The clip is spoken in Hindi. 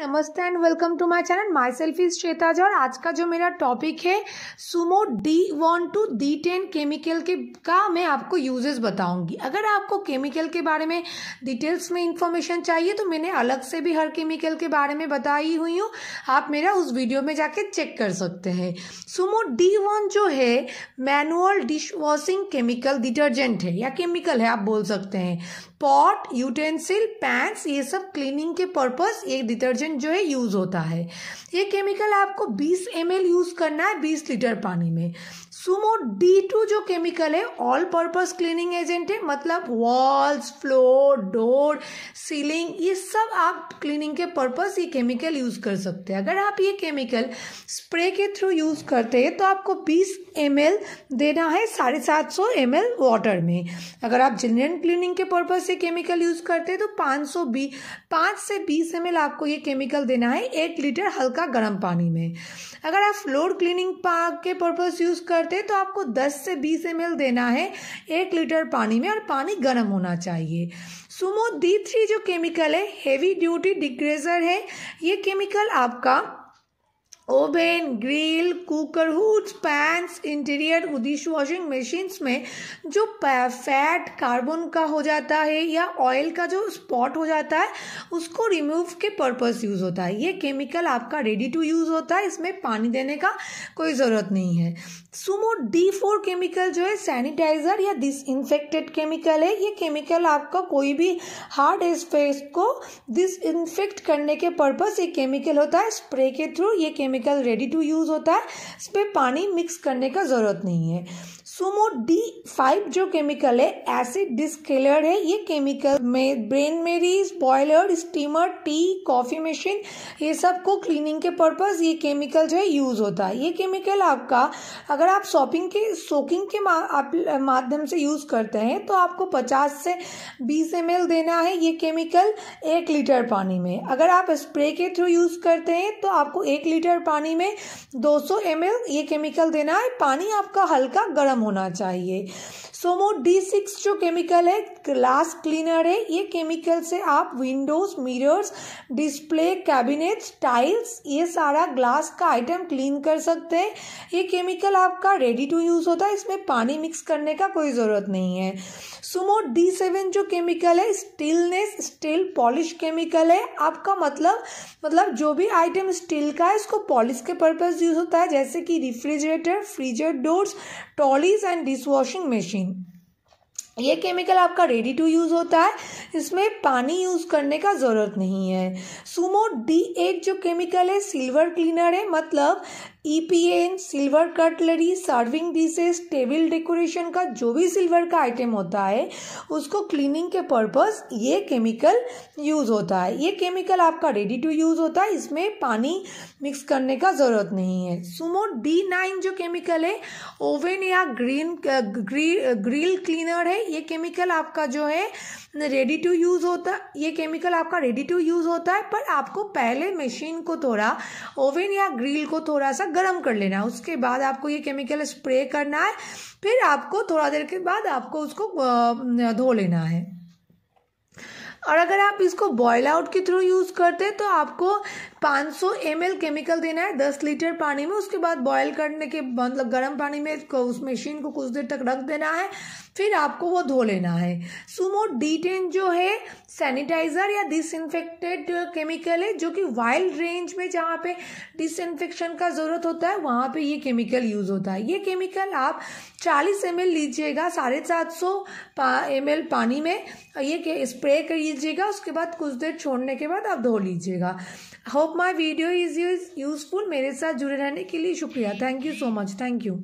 नमस्ते and welcome to my channel myself is Shwetaj और आज का जो मेरा टॉपिक है Sumo D one to D ten chemical के का मैं आपको यूजेस बताऊंगी अगर आपको केमिकल के बारे में डिटेल्स में इंफॉर्मेशन चाहिए तो मैंने अलग से भी हर केमिकल के बारे में बताई हुई हूँ आप मेरा उस वीडियो में जाके चेक कर सकते हैं सुमो डी वन जो है manual dish washing chemical detergent है या केमिकल है आप बोल सकते हैं पॉट यूटेंसिल पैंस ये सब क्लीनिंग के पर्पज़ ये डिटर्जेंट डिटर्जेंट जो है यूज़ होता है ये केमिकल आपको 20 एम यूज़ करना है 20 लीटर पानी में सुमो डी टू जो केमिकल है ऑल पर्पज क्लीनिंग एजेंट है मतलब वॉल्स फ्लोर डोर सीलिंग ये सब आप क्लीनिंग के पर्पज ये केमिकल यूज़ कर सकते हैं अगर आप ये केमिकल स्प्रे के थ्रू यूज़ करते हैं तो आपको 20 एम देना है साढ़े सात सौ एम वाटर में अगर आप जनरल क्लीनिंग के पर्पज से केमिकल यूज़ करते हैं तो पाँच सौ बी पाँच से बीस एम आपको ये केमिकल केमिकल देना है एक लीटर हल्का गर्म पानी में अगर आप फ्लोर क्लीनिंग पाक के पर्पज़ यूज़ करते हैं तो आपको 10 से 20 एम देना है एक लीटर पानी में और पानी गर्म होना चाहिए सुमो डी थ्री जो केमिकल है हेवी ड्यूटी डिग्रेजर है ये केमिकल आपका oven grill cooker hoods pans interior dish washing machines में जो फैट कार्बन का हो जाता है या ऑयल का जो स्पॉट हो जाता है उसको रिमूव के पर्पस यूज़ होता है ये केमिकल आपका रेडी टू यूज़ होता है इसमें पानी देने का कोई ज़रूरत नहीं है सुमो डी फोर केमिकल जो है सैनिटाइज़र या डिसइनफेक्टेड केमिकल है ये केमिकल आपका कोई भी हार्ड स्पेस को डिसइनफेक्ट करने के पर्पस ये केमिकल होता है स्प्रे के थ्रू ये chemical chemical ready to use होता है इस पर पानी मिक्स करने का ज़रूरत नहीं है सुमो डी फाइव जो केमिकल है एसिड डिस्केलर है ये केमिकल में bain maries boiler steamer tea coffee machine ये सब को क्लीनिंग के पर्पज़ ये केमिकल जो है यूज़ होता है ये केमिकल आपका अगर आप शॉपिंग के सोकिंग के माध्यम से यूज़ करते हैं तो आपको पचास से बीस एम देना है ये केमिकल एक लीटर पानी में अगर आप स्प्रे के थ्रू यूज़ करते हैं तो आपको एक लीटर पानी में दो सौ ये केमिकल देना है पानी आपका हल्का गर्म हो होना चाहिए सोमो डी सिक्स जो केमिकल है ग्लास क्लीनर है ये केमिकल से आप windows mirrors display cabinets tiles ये सारा ग्लास का आइटम क्लीन कर सकते हैं ये केमिकल आपका रेडी टू यूज़ होता है इसमें पानी मिक्स करने का कोई ज़रूरत नहीं है सोमो डी सेवन जो केमिकल है स्टीलनेस स्टील पॉलिश केमिकल है आपका मतलब मतलब जो भी आइटम स्टील का है इसको पॉलिश के पर्पज़ यूज़ होता है जैसे कि refrigerator freezer doors trolleys and dish washing machine ये केमिकल आपका रेडी टू यूज़ होता है इसमें पानी यूज़ करने का ज़रूरत नहीं है सुमो डी एक जो केमिकल है सिल्वर क्लीनर है मतलब EPN silver cutlery serving dishes table decoration का जो भी सिल्वर का आइटम होता है उसको क्लीनिंग के पर्पस ये केमिकल यूज़ होता है ये केमिकल आपका रेडी टू यूज़ होता है इसमें पानी मिक्स करने का ज़रूरत नहीं है सुमो डी नाइन जो केमिकल है ओवन या ग्रीन ग्री, ग्रिल क्लीनर है ये केमिकल आपका जो है रेडी टू यूज़ होता ये केमिकल आपका रेडी टू यूज़ होता है पर आपको पहले मशीन को थोड़ा ओवन या ग्रिल को थोड़ा सा तक गर्म कर लेना है उसके बाद आपको ये केमिकल स्प्रे करना है फिर आपको थोड़ा देर के बाद आपको उसको धो लेना है और अगर आप इसको बॉयल आउट के थ्रू यूज़ करते हैं तो आपको 500 सौ केमिकल देना है 10 लीटर पानी में उसके बाद बॉयल करने के मतलब गर्म पानी में उस मशीन को कुछ देर तक रख देना है फिर आपको वो धो लेना है सुमो डी जो है सैनिटाइज़र या डिसइनफेक्टेड केमिकल है जो कि वाइल्ड रेंज में जहाँ पे डिसइनफेक्शन का ज़रूरत होता है वहाँ पे ये केमिकल यूज़ होता है ये केमिकल आप चालीस एम लीजिएगा साढ़े सात सौ एम पानी में ये स्प्रे कर लीजिएगा उसके बाद कुछ देर छोड़ने के बाद आप धो लीजिएगा hope my video is useful मेरे साथ जुड़े रहने के लिए शुक्रिया thank you so much thank you